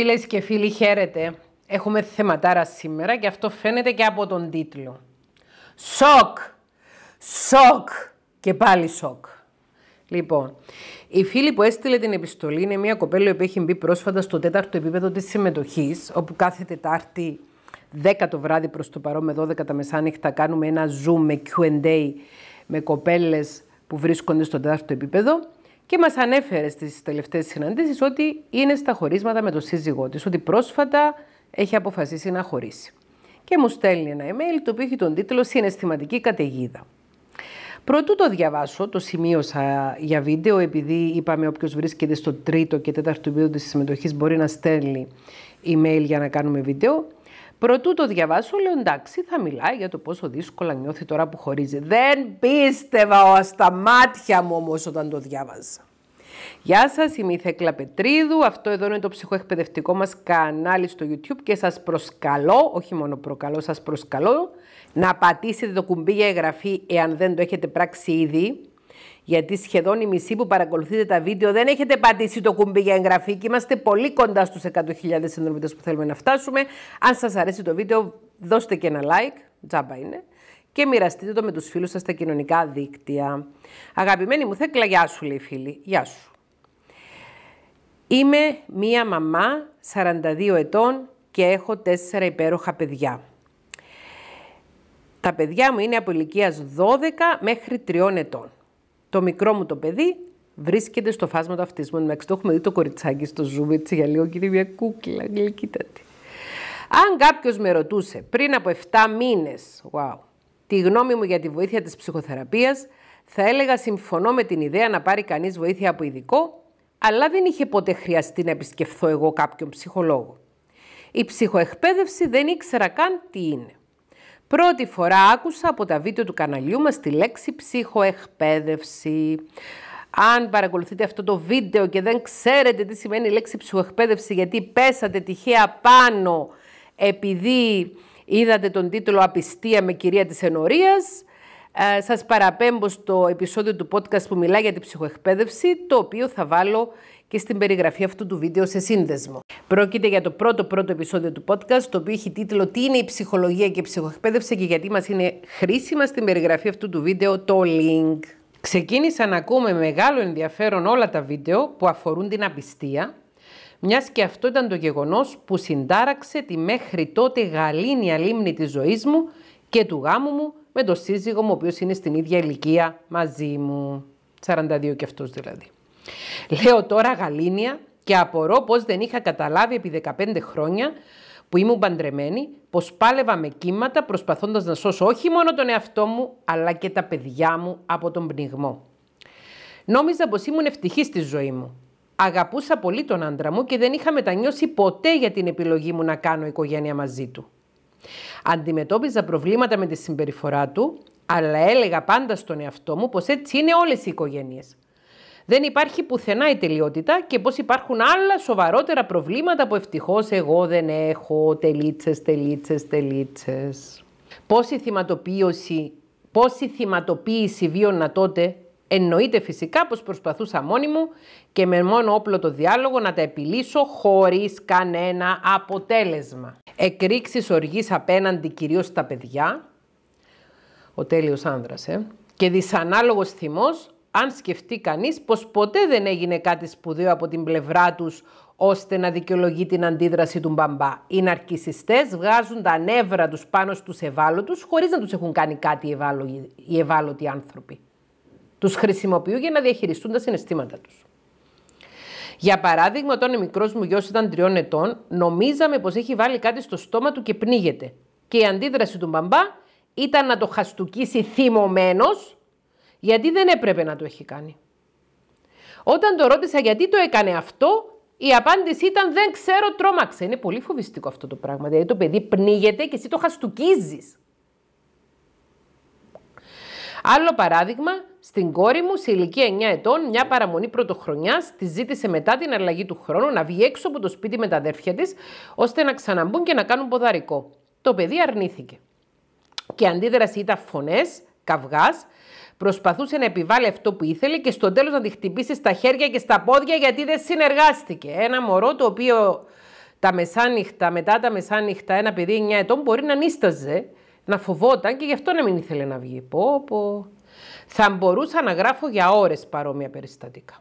Φίλες και φίλοι, χαίρετε. Έχουμε θεματάρα σήμερα και αυτό φαίνεται και από τον τίτλο. Σοκ! Σοκ! Και πάλι σοκ. Λοιπόν, η φίλη που έστειλε την επιστολή είναι μια κοπέλα που έχει μπει πρόσφατα στο τέταρτο επίπεδο της συμμετοχής, όπου κάθε Τετάρτη 10 το βράδυ προς το παρόν με 12 τα μεσάνυχτα κάνουμε ένα Zoom με Q&A με κοπέλες που βρίσκονται στο τέταρτο επίπεδο και μας ανέφερε στις τελευταίες συναντήσεις ότι είναι στα χωρίσματα με τον σύζυγό της, ότι πρόσφατα έχει αποφασίσει να χωρίσει. Και μου στέλνει ένα email το οποίο έχει τον τίτλο «Συναισθηματική καταιγίδα». Πρωτού το διαβάσω, το σημείωσα για βίντεο, επειδή είπαμε όποιος βρίσκεται στο τρίτο και τέταρτο επίπεδο της συμμετοχής μπορεί να στέλνει email για να κάνουμε βίντεο. Προτού το διαβάσω, λέω εντάξει, θα μιλάει για το πόσο δύσκολα νιώθει τώρα που χωρίζει. Δεν πίστευα στα μάτια μου όμως όταν το διάβαζα. Γεια σας, είμαι η Θέκλα Πετρίδου, αυτό εδώ είναι το ψυχοεκπαιδευτικό μας κανάλι στο YouTube και σας προσκαλώ, όχι μόνο προκαλώ, σας προσκαλώ να πατήσετε το κουμπί για εγγραφή εάν δεν το έχετε πράξει ήδη γιατί σχεδόν η μισή που παρακολουθείτε τα βίντεο δεν έχετε πατήσει το κουμπί για εγγραφή και είμαστε πολύ κοντά στους 100.000 συνδρομητές που θέλουμε να φτάσουμε. Αν σας αρέσει το βίντεο δώστε και ένα like, τζάμπα είναι, και μοιραστείτε το με τους φίλους σας στα κοινωνικά δίκτυα. Αγαπημένη μου Θέκλα, γεια σου λέει φίλη, γεια σου. Είμαι μία μαμά 42 ετών και έχω τέσσερα υπέροχα παιδιά. Τα παιδιά μου είναι από ηλικίας 12 μέχρι 3 ετών το μικρό μου το παιδί βρίσκεται στο φάσμα του αυτισμού. Εντάξει, το έχουμε δει το κοριτσάκι στο ζουμ, έτσι για λίγο και είναι μια κούκλα, Αν κάποιος με ρωτούσε πριν από 7 μήνες, wow, τη γνώμη μου για τη βοήθεια της ψυχοθεραπείας, θα έλεγα συμφωνώ με την ιδέα να πάρει κανείς βοήθεια από ειδικό, αλλά δεν είχε ποτέ χρειαστεί να επισκεφθώ εγώ κάποιον ψυχολόγο. Η ψυχοεκπαίδευση δεν ήξερα καν τι είναι. Πρώτη φορά άκουσα από τα βίντεο του καναλιού μας τη λέξη ψυχοεκπαίδευση. Αν παρακολουθείτε αυτό το βίντεο και δεν ξέρετε τι σημαίνει η λέξη ψυχοεκπαίδευση γιατί πέσατε τυχαία πάνω επειδή είδατε τον τίτλο «Απιστία με κυρία της ενορίας», ε, σας παραπέμπω στο επεισόδιο του podcast που μιλά για την ψυχοεκπαίδευση, το οποίο θα βάλω και στην περιγραφή αυτού του βίντεο σε σύνδεσμο. Πρόκειται για το πρώτο πρώτο επεισόδιο του podcast, το οποίο έχει τίτλο «Τι είναι η ψυχολογία και η ψυχοεκπαίδευση» και γιατί μας είναι χρήσιμα στην περιγραφή αυτού του βίντεο το link. Ξεκίνησα να ακούω με μεγάλο ενδιαφέρον όλα τα βίντεο που αφορούν την απιστία, μιας και αυτό ήταν το γεγονός που συντάραξε τη μέχρι τότε γαλήνια λίμνη της ζωής μου και του γάμου μου με τον σύζυγό μου, ο οποίος είναι στην ίδια ηλικία μαζί μου. 42 και αυτό δηλαδή. Λέω τώρα γαλήνια και απορώ πως δεν είχα καταλάβει επί 15 χρόνια που ήμουν παντρεμένη, πως πάλευα με κύματα προσπαθώντας να σώσω όχι μόνο τον εαυτό μου, αλλά και τα παιδιά μου από τον πνιγμό. Νόμιζα πως ήμουν ευτυχής στη ζωή μου. Αγαπούσα πολύ τον άντρα μου και δεν είχα μετανιώσει ποτέ για την επιλογή μου να κάνω οικογένεια μαζί του. Αντιμετώπιζα προβλήματα με τη συμπεριφορά του, αλλά έλεγα πάντα στον εαυτό μου πως έτσι είναι όλες οι οικογένειες. Δεν υπάρχει πουθενά η τελειότητα και πως υπάρχουν άλλα σοβαρότερα προβλήματα που ευτυχώς εγώ δεν έχω τελίτσες, τελίτσες, τελίτσες. Πώς θυματοποίηση, θυματοποίηση βίωνα τότε Εννοείται φυσικά πως προσπαθούσα μόνη μου και με μόνο όπλο το διάλογο να τα επιλύσω χωρίς κανένα αποτέλεσμα. Εκρήξεις οργής απέναντι κυρίως στα παιδιά, ο τέλειος άνδρας, ε, και δυσανάλογος θυμός αν σκεφτεί κανείς πως ποτέ δεν έγινε κάτι σπουδαίο από την πλευρά τους ώστε να δικαιολογεί την αντίδραση του μπαμπά. Οι ναρκισιστές βγάζουν τα νεύρα τους πάνω στους ευάλωτους χωρίς να τους έχουν κάνει κάτι οι ευάλωτοι άνθρωποι. Τους χρησιμοποιούν για να διαχειριστούν τα συναισθήματα τους. Για παράδειγμα, όταν ο μικρός μου γιος ήταν τριών ετών, νομίζαμε πως έχει βάλει κάτι στο στόμα του και πνίγεται. Και η αντίδραση του μπαμπά ήταν να το χαστούκίσει θυμωμένος, γιατί δεν έπρεπε να το έχει κάνει. Όταν το ρώτησα γιατί το έκανε αυτό, η απάντηση ήταν δεν ξέρω, τρόμαξε. Είναι πολύ φοβιστικό αυτό το πράγμα. Δηλαδή το παιδί πνίγεται και εσύ το χαστούκίζεις. Άλλο παράδειγμα, στην κόρη μου, σε ηλικία 9 ετών, μια παραμονή πρωτοχρονιά τη ζήτησε μετά την αλλαγή του χρόνου να βγει έξω από το σπίτι με τα αδέρφια της, ώστε να ξαναμπούν και να κάνουν ποδαρικό. Το παιδί αρνήθηκε. Και η αντίδραση ήταν φωνές, καυγάς, προσπαθούσε να επιβάλλει αυτό που ήθελε και στο τέλος να τη χτυπήσει στα χέρια και στα πόδια γιατί δεν συνεργάστηκε. Ένα μωρό το οποίο τα μεσάνυχτα, μετά τα μεσάνυχτα, ένα παιδί 9 ετών μπορεί να νίσταζε, να φοβόταν και γι' αυτό να μην ήθελε να βγει. Πω, πω. Θα μπορούσα να γράφω για ώρες παρόμοια περιστατικά.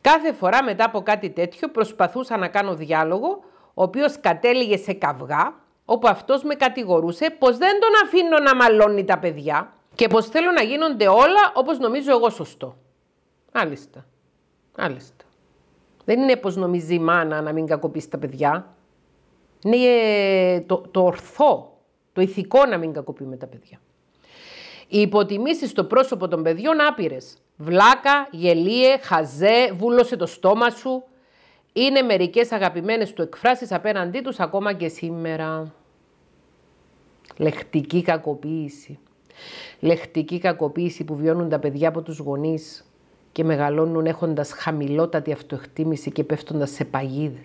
Κάθε φορά μετά από κάτι τέτοιο προσπαθούσα να κάνω διάλογο, ο οποίος κατέληγε σε καυγά, όπου αυτός με κατηγορούσε πως δεν τον αφήνω να μαλώνει τα παιδιά και πως θέλω να γίνονται όλα όπως νομίζω εγώ σωστό. Άλιστα. Άλιστα. Δεν είναι πως νομίζει η μάνα να μην κακοποιήσει τα παιδιά. Είναι το, το ορθό, το ηθικό να μην κακοποιούμε τα παιδιά. Οι υποτιμήσεις στο πρόσωπο των παιδιών άπειρες. Βλάκα, γελίε, χαζέ, βούλωσε το στόμα σου. Είναι μερικές αγαπημένες του εκφράσεις απέναντί τους ακόμα και σήμερα. Λεχτική κακοποίηση. λεχτική κακοποίηση που βιώνουν τα παιδιά από τους γονείς και μεγαλώνουν έχοντας χαμηλότατη αυτοεκτίμηση και πέφτοντας σε παγίδες.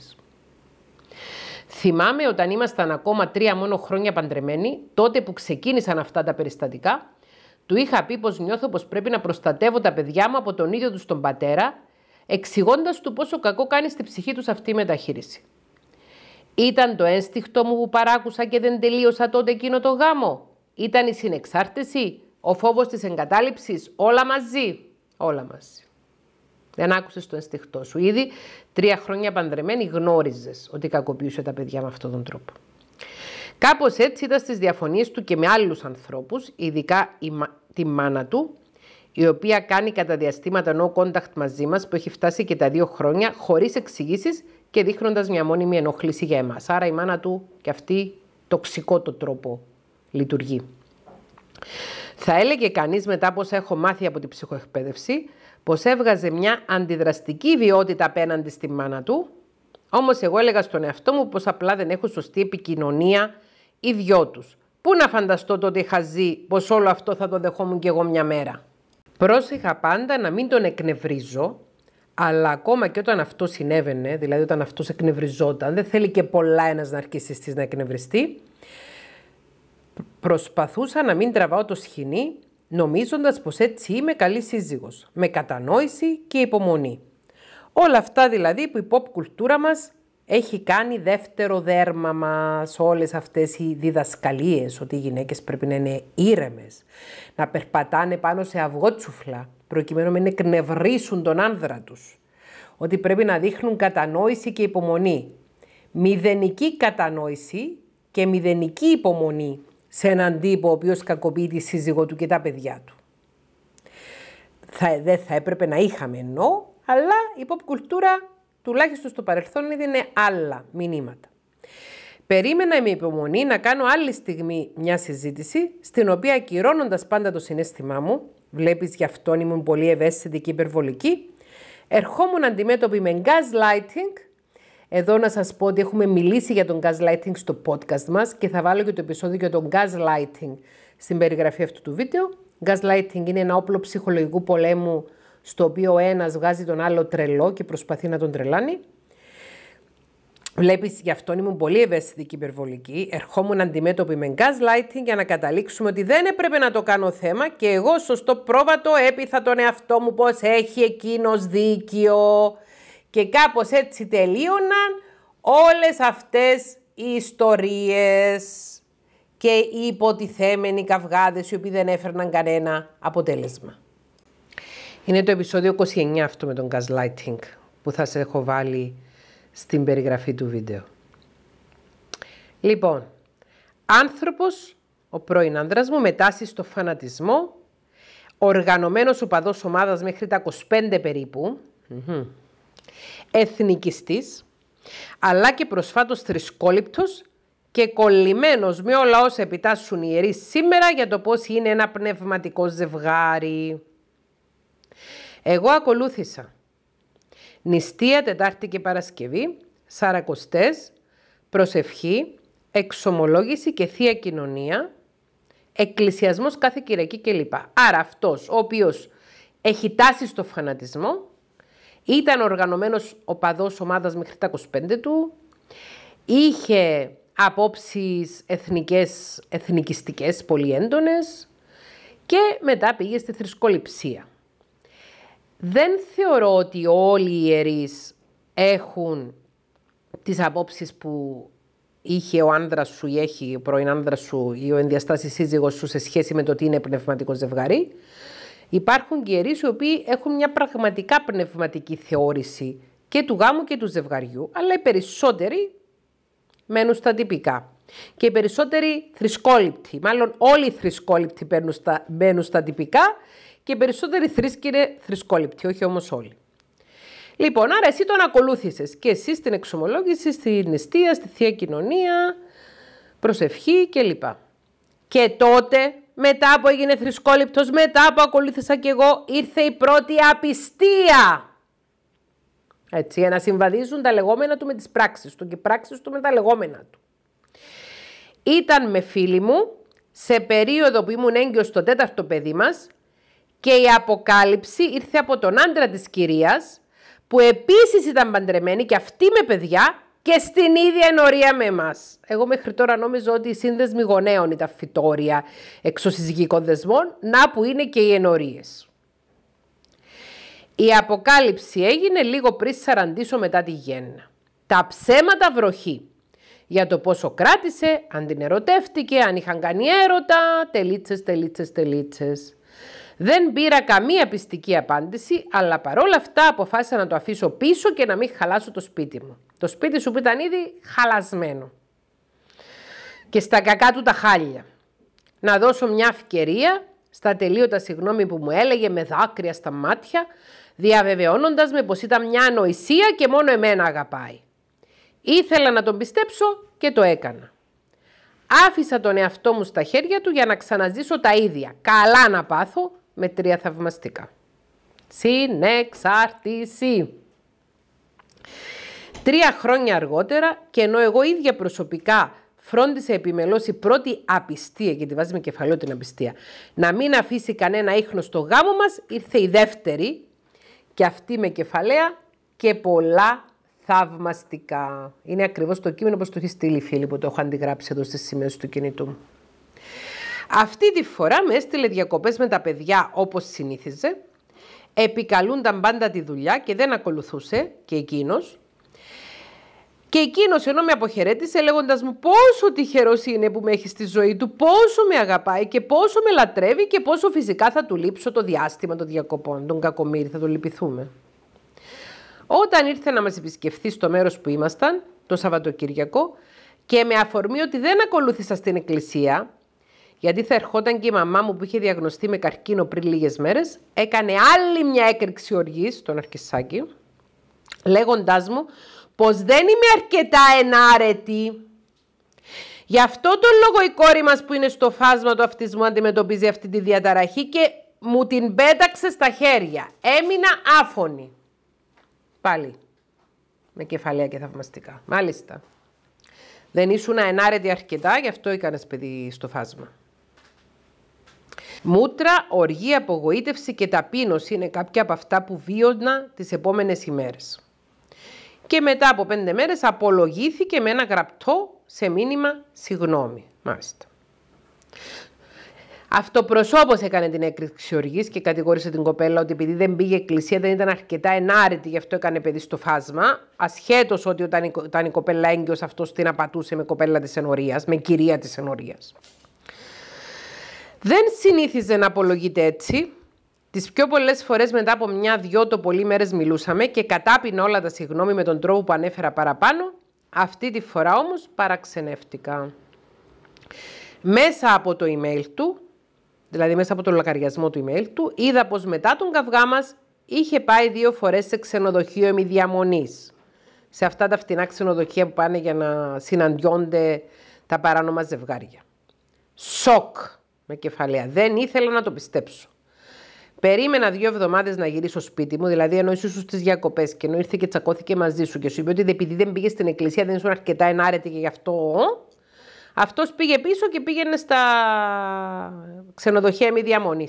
Θυμάμαι όταν ήμασταν ακόμα τρία μόνο χρόνια παντρεμένοι, τότε που ξεκίνησαν αυτά τα περιστατικά, του είχα πει πως νιώθω πως πρέπει να προστατεύω τα παιδιά μου από τον ίδιο τους τον πατέρα, εξηγώντας του πόσο κακό κάνει στη ψυχή τους αυτή η μεταχείριση. Ήταν το ένστικτό μου που παράκουσα και δεν τελείωσα τότε εκείνο το γάμο. Ήταν η συνεξάρτηση, ο φόβος της εγκατάλειψης, όλα μαζί. Όλα μαζί. Δεν άκουσες το ένστικτό σου. Ήδη τρία χρόνια παντρεμένη γνώριζες ότι κακοποιούσε τα παιδιά με αυτόν τον τρόπο. Κάπως έτσι ήταν στις διαφωνίες του και με άλλους ανθρώπους, ειδικά η, τη μάνα του, η οποία κάνει κατά διαστήματα no contact μαζί μας που έχει φτάσει και τα δύο χρόνια, χωρίς εξηγήσεις και δείχνοντας μια μόνιμη ενοχλήση για εμάς. Άρα η μάνα του και αυτή τοξικό το τρόπο λειτουργεί. Θα έλεγε κανείς μετά από έχω μάθει από την ψυχοεκπαίδευση, πως έβγαζε μια αντιδραστική βιότητα απέναντι στη μάνα του, όμως εγώ έλεγα στον εαυτό μου πως απλά δεν έχω σωστή επικοινωνία οι δυο τους. Πού να φανταστώ τότε χαζή πως όλο αυτό θα το δεχόμουν κι εγώ μια μέρα. Πρόσεχα πάντα να μην τον εκνευρίζω, αλλά ακόμα και όταν αυτό συνέβαινε, δηλαδή όταν αυτός εκνευριζόταν, δεν θέλει και πολλά ένας ναρκισιστής να εκνευριστεί, προσπαθούσα να μην τραβάω το σχοινί, νομίζοντας πως έτσι είμαι καλή σύζυγος, με κατανόηση και υπομονή. Όλα αυτά δηλαδή που η pop κουλτούρα μας έχει κάνει δεύτερο δέρμα μας όλες αυτές οι διδασκαλίες ότι οι γυναίκες πρέπει να είναι ήρεμες, να περπατάνε πάνω σε αυγότσουφλα προκειμένου να εκνευρίσουν τον άνδρα τους, ότι πρέπει να δείχνουν κατανόηση και υπομονή. Μηδενική κατανόηση και μηδενική υπομονή σε έναν τύπο ο οποίος κακοποιεί τη σύζυγό του και τα παιδιά του. Θα, δεν θα έπρεπε να είχαμε εννοώ, αλλά η pop κουλτούρα τουλάχιστον στο παρελθόν είναι άλλα μηνύματα. Περίμενα με υπομονή να κάνω άλλη στιγμή μια συζήτηση, στην οποία ακυρώνοντας πάντα το συνέστημά μου, βλέπεις γι' αυτόν ήμουν πολύ ευαίσθητη και υπερβολική, ερχόμουν αντιμέτωπη με gaslighting. Εδώ να σας πω ότι έχουμε μιλήσει για τον gaslighting στο podcast μας και θα βάλω και το επεισόδιο για τον gaslighting στην περιγραφή αυτού του βίντεο. Gaslighting είναι ένα όπλο ψυχολογικού πολέμου στο οποίο ο ένας βγάζει τον άλλο τρελό και προσπαθεί να τον τρελάνει. Βλέπεις, γι' αυτό ήμουν πολύ ευαίσθητη και υπερβολική. Ερχόμουν αντιμέτωπη με gaslighting για να καταλήξουμε ότι δεν έπρεπε να το κάνω θέμα και εγώ σωστό πρόβατο έπειθα τον εαυτό μου πως έχει εκείνος δίκιο. Και κάπως έτσι τελείωναν όλες αυτές οι ιστορίες και οι υποτιθέμενοι καυγάδες οι οποίοι δεν έφερναν κανένα αποτέλεσμα. Είναι το επεισόδιο 29 αυτό με τον gaslighting που θα σε έχω βάλει στην περιγραφή του βίντεο. Λοιπόν, άνθρωπος, ο πρώην άντρας μου μετάσχει στο φανατισμό, οργανωμένος οπαδός ομάδας μέχρι τα 25 περίπου, εθνικιστής, αλλά και προσφάτως θρησκόληπτος και κολλημένος με όλα όσα επιτάσσουν οι ιερείς σήμερα για το πώς είναι ένα πνευματικό ζευγάρι. Εγώ ακολούθησα. Νηστεία Τετάρτη και Παρασκευή, Σαρακοστές, Προσευχή, Εξομολόγηση και Θεία Κοινωνία, Εκκλησιασμός κάθε Κυριακή κλπ. Άρα αυτός ο οποίος έχει τάση στο φανατισμό, ήταν οργανωμένος οπαδός ομάδας μέχρι τα 25 του, είχε απόψεις εθνικές, εθνικιστικές πολύ έντονες και μετά πήγε στη θρησκοληψία. Δεν θεωρώ ότι όλοι οι ιερείς έχουν τις απόψεις που είχε ο άνδρας σου ή έχει ο πρώην άντρα σου ή ο ενδιαστάσει σύζυγος σου σε σχέση με το τι είναι πνευματικό ζευγάρι. Υπάρχουν και ιερείς οι οποίοι έχουν μια πραγματικά πνευματική θεώρηση και του γάμου και του ζευγαριού, αλλά οι περισσότεροι μένουν στα τυπικά. Και οι περισσότεροι θρησκόληπτοι, μάλλον όλοι οι θρησκόληπτοι μένουν μπαίνουν στα τυπικά και οι περισσότεροι θρήσκοι είναι θρησκόληπτοι, όχι όμως όλοι. Λοιπόν, άρα εσύ τον ακολούθησες και εσύ στην εξομολόγηση, στην νηστεία, στη θεία κοινωνία, προσευχή κλπ. Και τότε, μετά που έγινε θρησκόληπτος, μετά που ακολούθησα κι εγώ, ήρθε η πρώτη απιστία. Έτσι, για να συμβαδίζουν τα λεγόμενα του με τις πράξεις του και οι πράξεις του με τα λεγόμενα του. Ήταν με φίλη μου, σε περίοδο που ήμουν έγκυος στο τέταρτο παιδί μας, και η αποκάλυψη ήρθε από τον άντρα της κυρίας, που επίσης ήταν παντρεμένη και αυτή με παιδιά και στην ίδια ενορία με εμάς. Εγώ μέχρι τώρα νόμιζα ότι οι σύνδεσμοι γονέων ήταν φυτόρια εξωσυζυγικών δεσμών, να που είναι και οι ενορίες. Η αποκάλυψη έγινε λίγο πριν σαραντήσω μετά τη γέννα. Τα ψέματα βροχή για το πόσο κράτησε, αν την ερωτεύτηκε, αν είχαν κάνει έρωτα, τελίτσες, τελίτσες, τελίτσες. Δεν πήρα καμία πιστική απάντηση, αλλά παρόλα αυτά αποφάσισα να το αφήσω πίσω και να μην χαλάσω το σπίτι μου. Το σπίτι σου που ήταν ήδη χαλασμένο. Και στα κακά του τα χάλια. Να δώσω μια ευκαιρία στα τελείωτα συγγνώμη που μου έλεγε με δάκρυα στα μάτια, διαβεβαιώνοντας με πως ήταν μια ανοησία και μόνο εμένα αγαπάει. Ήθελα να τον πιστέψω και το έκανα. Άφησα τον εαυτό μου στα χέρια του για να ξαναζήσω τα ίδια. Καλά να πάθω, με τρία θαυμαστικά. Συνεξάρτηση. Τρία χρόνια αργότερα και ενώ εγώ ίδια προσωπικά φρόντισε επιμελώς η πρώτη απιστία, γιατί βάζουμε κεφαλό την απιστία, να μην αφήσει κανένα ίχνος στο γάμο μας, ήρθε η δεύτερη και αυτή με κεφαλαία και πολλά θαυμαστικά. Είναι ακριβώς το κείμενο που το έχει στείλει Φίλη, που το έχω αντιγράψει εδώ στις σημαίες του κινητού μου. Αυτή τη φορά με έστειλε διακοπές με τα παιδιά όπως συνήθιζε. Επικαλούνταν πάντα τη δουλειά και δεν ακολουθούσε και εκείνος. Και εκείνος ενώ με αποχαιρέτησε λέγοντας μου πόσο τυχερός είναι που με έχεις στη ζωή του, πόσο με αγαπάει και πόσο με λατρεύει και πόσο φυσικά θα του λείψω το διάστημα των διακοπών. Τον κακομίρι, θα τον λυπηθούμε. Όταν ήρθε να μας επισκεφθεί στο μέρος που ήμασταν, το Σαββατοκύριακο, και με αφορμή ότι δεν ακολούθησα στην εκκλησία, γιατί θα ερχόταν και η μαμά μου που είχε διαγνωστεί με καρκίνο πριν λίγες μέρες, έκανε άλλη μια έκρηξη οργής στον Αρκισάκη, λέγοντάς μου πως δεν είμαι αρκετά ενάρετη. Γι' αυτό τον λόγο η κόρη μας που είναι στο φάσμα του αυτισμού αντιμετωπίζει αυτή τη διαταραχή και μου την πέταξε στα χέρια. Έμεινα άφωνη. Πάλι. Με κεφαλαία και θαυμαστικά. Μάλιστα. Δεν ήσουν ενάρετη αρκετά, γι' αυτό έκανες παιδί στο φάσμα. Μούτρα, οργή, απογοήτευση και ταπείνωση είναι κάποια από αυτά που βίωνα τις επόμενες ημέρες. Και μετά από πέντε μέρες απολογήθηκε με ένα γραπτό σε μήνυμα «Συγγνώμη». Μάλιστα. Αυτοπροσώπως έκανε την έκρηξη οργής και κατηγόρησε την κοπέλα ότι επειδή δεν πήγε εκκλησία δεν ήταν αρκετά ενάρετη, γι' αυτό έκανε παιδί στο φάσμα. ασχέτως ότι όταν η κοπέλα έγκυος αυτός την απατούσε με κοπέλα της ενορίας, με κυρία της ενορίας. Δεν συνήθιζε να απολογείται έτσι. Τις πιο πολλές φορές μετά από μια-δυο το πολύ μέρες μιλούσαμε και κατάπινε όλα τα συγγνώμη με τον τρόπο που ανέφερα παραπάνω. Αυτή τη φορά όμως παραξενεύτηκα. Μέσα από το email του, δηλαδή μέσα από το λακαριασμό του email του, είδα πως μετά τον καυγά μας είχε πάει δύο φορές σε ξενοδοχείο εμιδιαμονής. Σε αυτά τα φτηνά ξενοδοχεία που πάνε για να συναντιόνται τα παράνομα ζευγάρια. Σοκ! με κεφαλαία. Δεν ήθελα να το πιστέψω. Περίμενα δύο εβδομάδες να γυρίσω σπίτι μου, δηλαδή ενώ είσαι στι διακοπές και ενώ ήρθε και τσακώθηκε μαζί σου και σου είπε ότι επειδή δεν πήγε στην εκκλησία δεν ήσουν αρκετά ενάρετη και γι' αυτό. Αυτός πήγε πίσω και πήγαινε στα ξενοδοχεία μη διαμονής.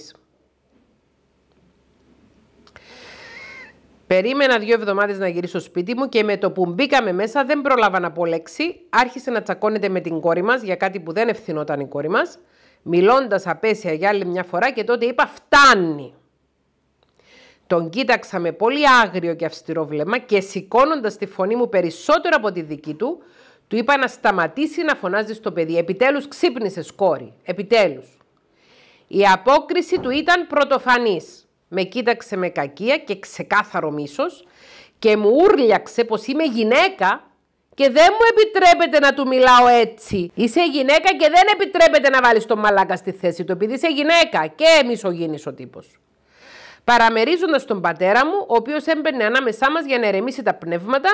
Περίμενα δύο εβδομάδες να γυρίσω σπίτι μου και με το που μπήκαμε μέσα δεν πρόλαβα να πω λέξη. Άρχισε να τσακώνεται με την κόρη μας για κάτι που δεν ευθυνόταν η κόρη μας μιλώντας απέσια για άλλη μια φορά και τότε είπα «Φτάνει». Τον κοίταξα με πολύ άγριο και αυστηρό βλέμμα και σηκώνοντας τη φωνή μου περισσότερο από τη δική του, του είπα να σταματήσει να φωνάζει στο παιδί. Επιτέλους ξύπνησε κόρη. Επιτέλους. Η απόκριση του ήταν πρωτοφανής. Με κοίταξε με κακία και ξεκάθαρο μίσος και μου ούρλιαξε πως είμαι γυναίκα και δεν μου επιτρέπεται να του μιλάω έτσι. Είσαι γυναίκα και δεν επιτρέπεται να βάλεις τον μαλάκα στη θέση του, επειδή είσαι γυναίκα. Και εμείς ο τύπος. Παραμερίζοντας τον πατέρα μου, ο οποίος έμπαινε ανάμεσά μας για να ερεμήσει τα πνεύματα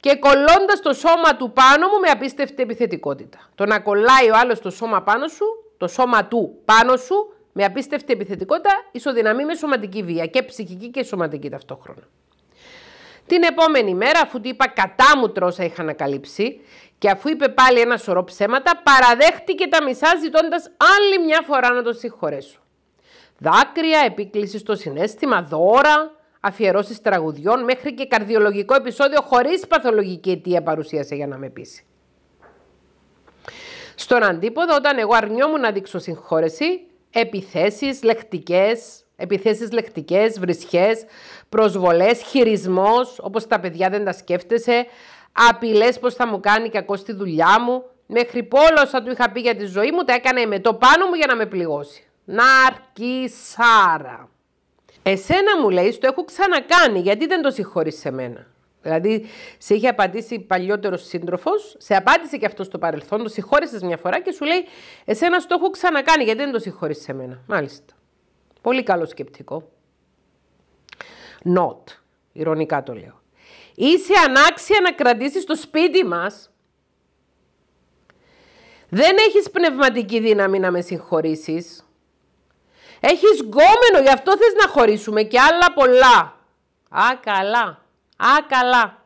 και κολλώντας το σώμα του πάνω μου με απίστευτη επιθετικότητα. Το να κολλάει ο άλλος το σώμα πάνω σου, το σώμα του πάνω σου, με απίστευτη επιθετικότητα, ισοδυναμεί με σωματική βία και ψυχική και σωματική ταυτόχρονα. Την επόμενη μέρα, αφού του είπα κατά μου τρόσα είχα ανακαλύψει, και αφού είπε πάλι ένα σωρό ψέματα, παραδέχτηκε τα μισά ζητώντας άλλη μια φορά να το συγχωρέσω. Δάκρυα, επίκληση στο συνέστημα, δώρα, αφιερώσεις τραγουδιών μέχρι και καρδιολογικό επεισόδιο χωρίς παθολογική αιτία παρουσίασε για να με πείσει. Στον αντίποδο, όταν εγώ αρνιόμουν να δείξω συγχώρεση, επιθέσεις λεκτικές, επιθέσεις λεκτικές, βρισχές, Προσβολές, χειρισμός, όπως τα παιδιά δεν τα σκέφτεσαι, Απειλές πώς θα μου κάνει κακό στη δουλειά μου, μέχρι πόλωσα του είχα πει για τη ζωή μου, τα έκανε με το πάνω μου για να με πληγώσει. σάρα. Εσένα μου λέει, το έχω ξανακάνει, γιατί δεν το συγχωρείς σε μένα. Δηλαδή, σε είχε απαντήσει παλιότερος σύντροφος, σε απάντησε και αυτός στο παρελθόν, το συγχώρησε μια φορά και σου λέει: Εσένα το έχω ξανακάνει, γιατί δεν το συγχωρείς σε μένα. Μάλιστα. Πολύ καλό σκεπτικό not. Ηρωνικά το λέω. Είσαι ανάξια να κρατήσεις το σπίτι μας. Δεν έχεις πνευματική δύναμη να με συγχωρήσεις. Έχεις γκόμενο, γι' αυτό θες να χωρίσουμε και άλλα πολλά. Α, καλά. Α, καλά.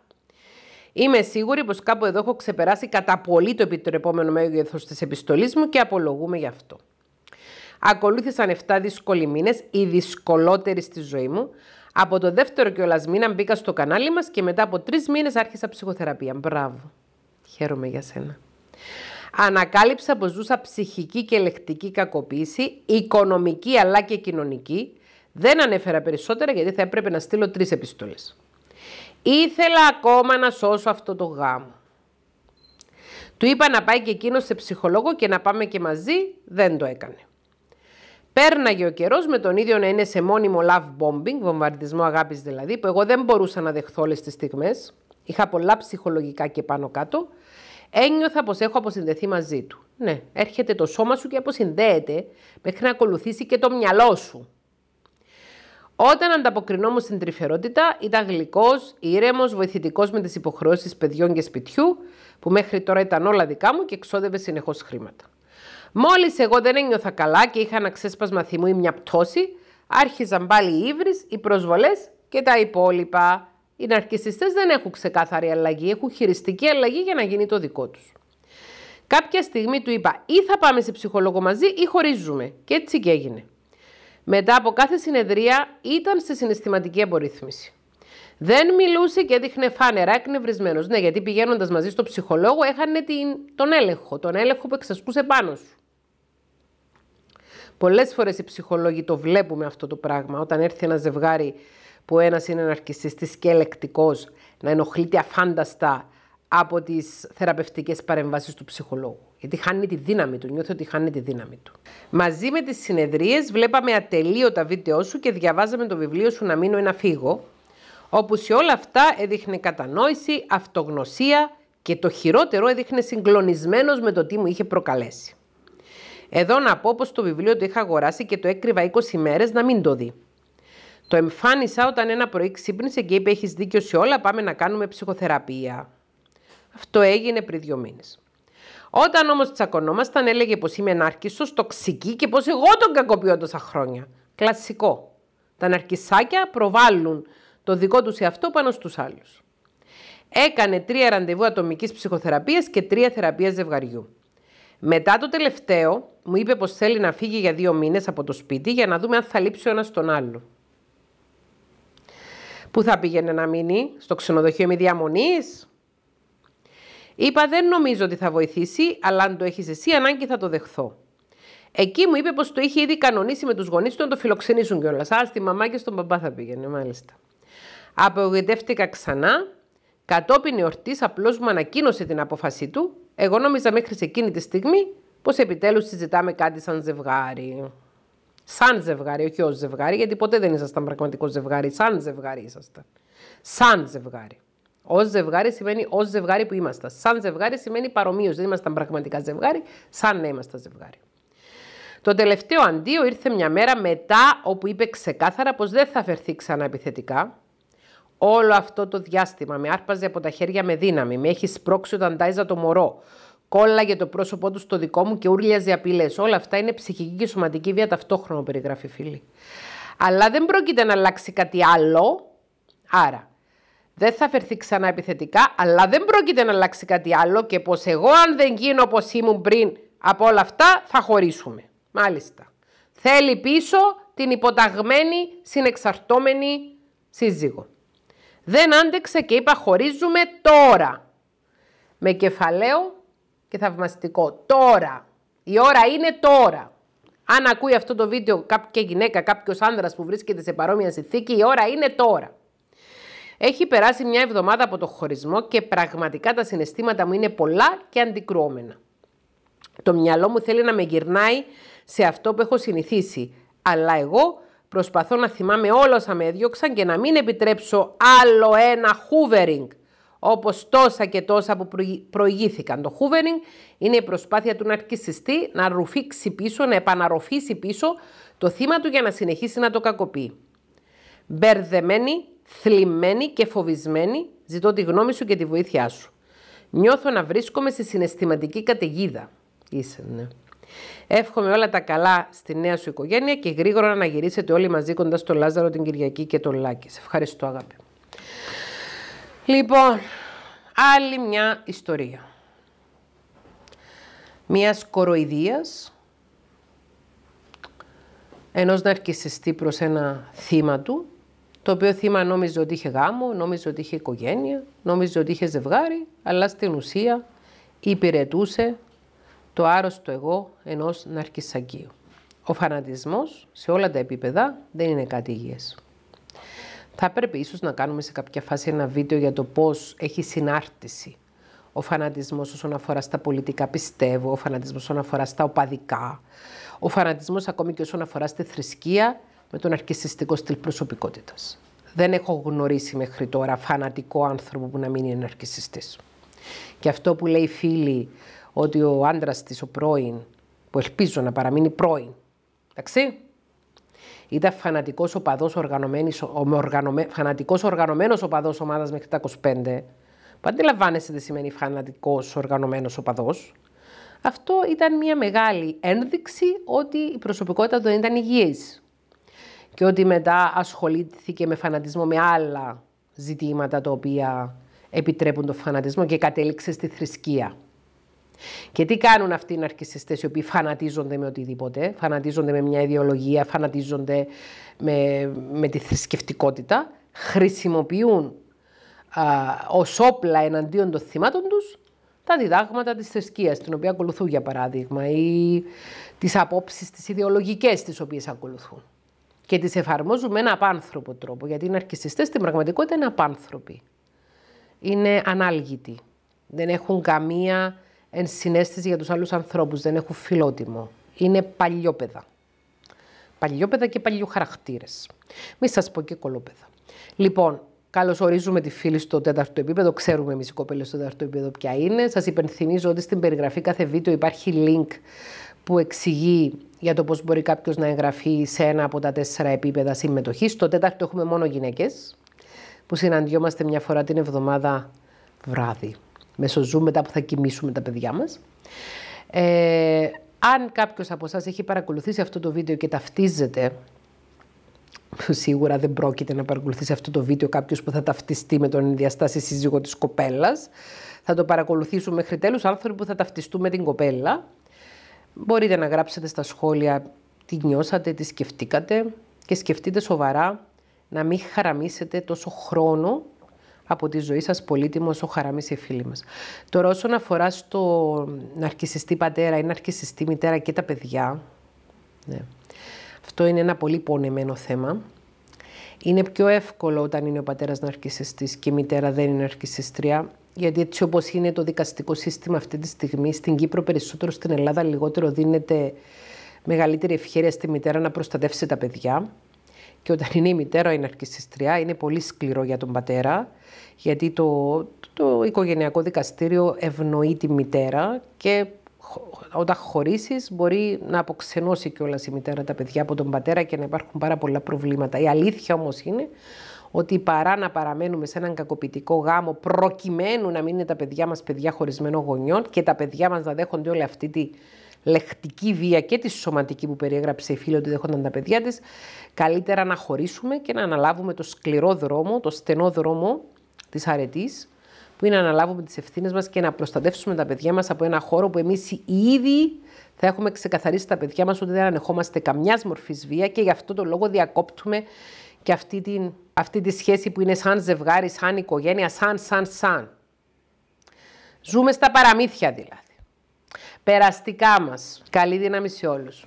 Είμαι σίγουρη πως κάπου εδώ έχω ξεπεράσει κατά πολύ το επιτρεπόμενο μέγεθος της επιστολής μου και απολογούμε γι' αυτό. Ακολούθησαν 7 δύσκολοι μήνες, οι δυσκολότεροι στη ζωή μου, από το δεύτερο κιόλας μήνα μπήκα στο κανάλι μας και μετά από τρεις μήνες άρχισα ψυχοθεραπεία. Μπράβο. Χαίρομαι για σένα. Ανακάλυψα πως ζούσα ψυχική και ελεκτική κακοποίηση, οικονομική αλλά και κοινωνική. Δεν ανέφερα περισσότερα γιατί θα έπρεπε να στείλω τρεις επιστολές. Ήθελα ακόμα να σώσω αυτό το γάμο. Του είπα να πάει και εκείνος σε ψυχολόγο και να πάμε και μαζί, δεν το έκανε. Πέρναγε ο καιρός με τον ίδιο να είναι σε μόνιμο love bombing, βομβαρδισμό αγάπης δηλαδή, που εγώ δεν μπορούσα να δεχθώ όλες τις στιγμές. Είχα πολλά ψυχολογικά και πάνω κάτω. Ένιωθα πως έχω αποσυνδεθεί μαζί του. Ναι, έρχεται το σώμα σου και αποσυνδέεται μέχρι να ακολουθήσει και το μυαλό σου. Όταν ανταποκρινόμουν στην τρυφερότητα, ήταν γλυκός, ήρεμος, βοηθητικός με τις υποχρεώσεις παιδιών και σπιτιού, που μέχρι τώρα ήταν όλα δικά μου και εξόδευε συνεχώς χρήματα. Μόλις εγώ δεν ένιωθα καλά και είχα ένα ξέσπασμα θυμού ή μια πτώση, άρχιζαν πάλι οι ύβρις, οι προσβολές και τα υπόλοιπα. Οι ναρκιστέ δεν έχουν ξεκάθαρη αλλαγή, έχουν χειριστική αλλαγή για να γίνει το δικό τους. Κάποια στιγμή του είπα ή θα πάμε σε ψυχολόγο μαζί ή χωρίζουμε. Και έτσι και έγινε. Μετά από κάθε συνεδρία ήταν σε συναισθηματική απορρίθμιση. Δεν μιλούσε και έδειχνε φάνερα εκνευρισμένος. Ναι, γιατί πηγαίνοντας μαζί στο ψυχολόγο έχανε την... τον έλεγχο, τον έλεγχο που εξασκούσε πάνω σου. Πολλές φορές οι ψυχολόγοι το βλέπουμε αυτό το πράγμα. Όταν έρθει ένα ζευγάρι που ένας είναι ναρκιστής και ελεκτικός, να ενοχλείται αφάνταστα από τις θεραπευτικές παρεμβάσεις του ψυχολόγου. Γιατί χάνει τη δύναμη του, νιώθει ότι χάνει τη δύναμη του. Μαζί με τις συνεδρίες, βλέπαμε ατελείωτα βίντεο σου και διαβάζαμε το βιβλίο σου Να μείνω ή να φύγω. Όπου σε όλα αυτά έδειχνε κατανόηση, αυτογνωσία και το χειρότερο έδειχνε συγκλονισμένος με το τι μου είχε προκαλέσει. Εδώ να πω πως το βιβλίο το είχα αγοράσει και το έκρυβα 20 μέρες να μην το δει. Το εμφάνισα όταν ένα πρωί ξύπνησε και είπε: έχεις δίκιο σε όλα, πάμε να κάνουμε ψυχοθεραπεία. Αυτό έγινε πριν δύο μήνες. Όταν όμως τσακωνόμασταν, έλεγε πως είμαι ανάρκιστο, τοξική και πως εγώ τον κακοποιώ τόσα χρόνια. Κλασικό. Τα ναρκισάκια προβάλλουν το δικό τους εαυτό πάνω στους άλλους. Έκανε τρία ραντεβού ατομικής ψυχοθεραπείας και τρία θεραπείας ζευγαριού. Μετά το τελευταίο, μου είπε πως θέλει να φύγει για δύο μήνες από το σπίτι για να δούμε αν θα λείψει ο ένας τον άλλο. Πού θα πήγαινε να μείνει, στο ξενοδοχείο με διαμονής. Είπα δεν νομίζω ότι θα βοηθήσει, αλλά αν το έχεις εσύ ανάγκη θα το δεχθώ. Εκεί μου είπε πως το είχε ήδη κανονίσει με τους γονείς του να το φιλοξενήσουν κιόλας. Ας, στη μαμά και στον παπά θα πήγαινε, μάλιστα. Απογοητεύτηκα ξανά. Κατόπιν η απλώς μου ανακοίνωσε την απόφασή του εγώ νόμιζα μέχρι σε εκείνη τη στιγμή πως επιτέλους συζητάμε κάτι σαν ζευγάρι. Σαν ζευγάρι, όχι ως ζευγάρι, γιατί ποτέ δεν ήσασταν πραγματικό ζευγάρι. Σαν ζευγάρι ήσασταν. Σαν ζευγάρι. Ως ζευγάρι σημαίνει ως ζευγάρι που ήμασταν. Σαν ζευγάρι σημαίνει παρομοίως. Δεν ήμασταν πραγματικά ζευγάρι, σαν να ήμασταν ζευγάρι. Το τελευταίο αντίο ήρθε μια μέρα μετά όπου είπε ξεκάθαρα πως δεν θα φερθεί ξανά επιθετικά, Όλο αυτό το διάστημα με άρπαζε από τα χέρια με δύναμη, με έχει σπρώξει όταν τάιζα το μωρό. Κόλλαγε το πρόσωπό του στο δικό μου και ούρλιαζε απειλές. Όλα αυτά είναι ψυχική και σωματική βία ταυτόχρονα, περιγράφει φίλη. Αλλά δεν πρόκειται να αλλάξει κάτι άλλο. Άρα, δεν θα φερθεί ξανά επιθετικά, αλλά δεν πρόκειται να αλλάξει κάτι άλλο και πως εγώ αν δεν γίνω όπως ήμουν πριν από όλα αυτά θα χωρίσουμε. Μάλιστα. Θέλει πίσω την υποταγμένη, συνεξαρτώμενη σύζυγο. Δεν άντεξε και είπα χωρίζουμε τώρα. Με κεφαλαίο και θαυμαστικό. Τώρα. Η ώρα είναι τώρα. Αν ακούει αυτό το βίντεο κάποια γυναίκα, κάποιος άνδρας που βρίσκεται σε παρόμοια συνθήκη, η ώρα είναι τώρα. Έχει περάσει μια εβδομάδα από το χωρισμό και πραγματικά τα συναισθήματα μου είναι πολλά και αντικρουόμενα. Το μυαλό μου θέλει να με γυρνάει σε αυτό που έχω συνηθίσει, αλλά εγώ Προσπαθώ να θυμάμαι όλα όσα με έδιωξαν και να μην επιτρέψω άλλο ένα hoovering, όπως τόσα και τόσα που προηγήθηκαν. Το hoovering είναι η προσπάθεια του να ναρκισιστή να ρουφήξει πίσω, να επαναρροφήσει πίσω το θύμα του για να συνεχίσει να το κακοποιεί. Μπερδεμένη, θλιμμένη και φοβισμένη, ζητώ τη γνώμη σου και τη βοήθειά σου. Νιώθω να βρίσκομαι στη συναισθηματική καταιγίδα. Είσαι, ναι. Εύχομαι όλα τα καλά στη νέα σου οικογένεια και γρήγορα να γυρίσετε όλοι μαζί κοντά στο Λάζαρο την Κυριακή και τον Λάκη. Σε ευχαριστώ αγάπη. Λοιπόν, άλλη μια ιστορία. Μιας κοροϊδίας, ενός ναρκισιστή προς ένα θύμα του, το οποίο θύμα νόμιζε ότι είχε γάμο, νόμιζε ότι είχε οικογένεια, νόμιζε ότι είχε ζευγάρι, αλλά στην ουσία υπηρετούσε το άρρωστο εγώ ενός ναρκισσαγκίου. Ο φανατισμός σε όλα τα επίπεδα δεν είναι κάτι υγιές. Θα πρέπει ίσως να κάνουμε σε κάποια φάση ένα βίντεο για το πώς έχει συνάρτηση ο φανατισμός όσον αφορά στα πολιτικά πιστεύω, ο φανατισμός όσον αφορά στα οπαδικά, ο φανατισμός ακόμη και όσον αφορά στη θρησκεία με τον αρκισιστικό στυλ προσωπικότητας. Δεν έχω γνωρίσει μέχρι τώρα φανατικό άνθρωπο που να μην είναι αρκισιστής. Και αυτό που λέει φίλοι ότι ο άντρας της, ο πρώην, που ελπίζω να παραμείνει πρώην, εντάξει, ήταν φανατικός οπαδός οργανωμένο φανατικός οργανωμένος ομάδας μέχρι τα 25. που αντιλαμβάνεσαι τι σημαίνει φανατικός οργανωμένος οπαδός. Αυτό ήταν μια μεγάλη ένδειξη ότι η προσωπικότητα του δεν ήταν υγιής. και ότι μετά ασχολήθηκε με φανατισμό με άλλα ζητήματα τα οποία επιτρέπουν το φανατισμό και κατέληξε στη θρησκεία. Και τι κάνουν αυτοί οι ναρκιστές οι οποίοι φανατίζονται με οτιδήποτε, φανατίζονται με μια ιδεολογία, φανατίζονται με, με τη θρησκευτικότητα, χρησιμοποιούν ως όπλα εναντίον των θυμάτων τους τα διδάγματα της θρησκείας, την οποία ακολουθούν για παράδειγμα, ή τις απόψεις τις ιδεολογικές τις οποίες ακολουθούν. Και τις εφαρμόζουν με ένα απάνθρωπο τρόπο, γιατί οι ναρκιστές στην πραγματικότητα είναι απάνθρωποι. Είναι ανάλγητοι. Δεν έχουν καμία ενσυναίσθηση για τους άλλους ανθρώπους, δεν έχουν φιλότιμο. Είναι παλιόπαιδα. Παλιόπαιδα και παλιοχαρακτήρες. Μη σας πω και κολόπαιδα. Λοιπόν, ορίζουμε τη φίλη στο τέταρτο επίπεδο. Ξέρουμε εμείς οι κόπελες στο τέταρτο επίπεδο ποια είναι. Σας υπενθυμίζω ότι στην περιγραφή κάθε βίντεο υπάρχει link που εξηγεί για το πώς μπορεί κάποιος να εγγραφεί σε ένα από τα τέσσερα επίπεδα συμμετοχής. Στο τέταρτο έχουμε μόνο γυναίκες που συναντιόμαστε μια φορά την εβδομάδα βράδυ μέσω Zoom μετά που θα κοιμήσουμε τα παιδιά μας. Ε, αν κάποιος από εσάς έχει παρακολουθήσει αυτό το βίντεο και ταυτίζεται Σίγουρα δεν πρόκειται να παρακολουθήσει αυτό το βίντεο κάποιος που θα ταυτιστεί με τον διαστάσει σύζυγο της κοπέλας. Θα το παρακολουθήσουν μέχρι τέλους άνθρωποι που θα ταυτιστούν με την κοπέλα. Μπορείτε να γράψετε στα σχόλια τι νιώσατε, τι σκεφτήκατε και σκεφτείτε σοβαρά να μην χαραμίσετε τόσο χρόνο από τη ζωή σας πολύτιμος ο χαραμής οι φίλοι μας. Τώρα όσον αφορά στο ναρκισιστή πατέρα ή ναρκισιστή μητέρα και τα παιδιά, ναι. αυτό είναι ένα πολύ πονεμένο θέμα. Είναι πιο εύκολο όταν είναι ο πατέρας ναρκισιστής και η μητέρα δεν είναι ναρκισιστρία, γιατί έτσι όπως είναι το δικαστικό σύστημα αυτή τη στιγμή, στην Κύπρο περισσότερο, στην Ελλάδα λιγότερο δίνεται μεγαλύτερη ευχαίρεια στη μητέρα να προστατεύσει τα παιδιά. Και όταν είναι η μητέρα η ναρκισιστριά, είναι πολύ σκληρό για τον πατέρα γιατί το, το οικογενειακό δικαστήριο ευνοεί τη μητέρα και όταν χωρίσεις μπορεί να αποξενώσει όλα η μητέρα τα παιδιά από τον πατέρα και να υπάρχουν πάρα πολλά προβλήματα. Η αλήθεια όμως είναι ότι παρά να παραμένουμε σε έναν κακοποιητικό γάμο προκειμένου να μην είναι τα παιδιά μας παιδιά χωρισμένων γονιών και τα παιδιά μας να δέχονται όλη αυτή τη λεκτική βία και τη σωματική που περιέγραψε η φίλη ότι δέχονταν τα παιδιά της, καλύτερα να χωρίσουμε και να αναλάβουμε το σκληρό δρόμο, το στενό δρόμο της αρετής, που είναι να αναλάβουμε τις ευθύνες μας και να προστατεύσουμε τα παιδιά μας από ένα χώρο που εμείς ήδη θα έχουμε ξεκαθαρίσει τα παιδιά μας ότι δεν ανεχόμαστε καμιά μορφή βία και γι' αυτό το λόγο διακόπτουμε και αυτή, την, αυτή τη σχέση που είναι σαν ζευγάρι, σαν οικογένεια, σαν, σαν, σαν. Ζούμε στα παραμύθια δηλαδή. Περαστικά μας. Καλή δύναμη σε όλους.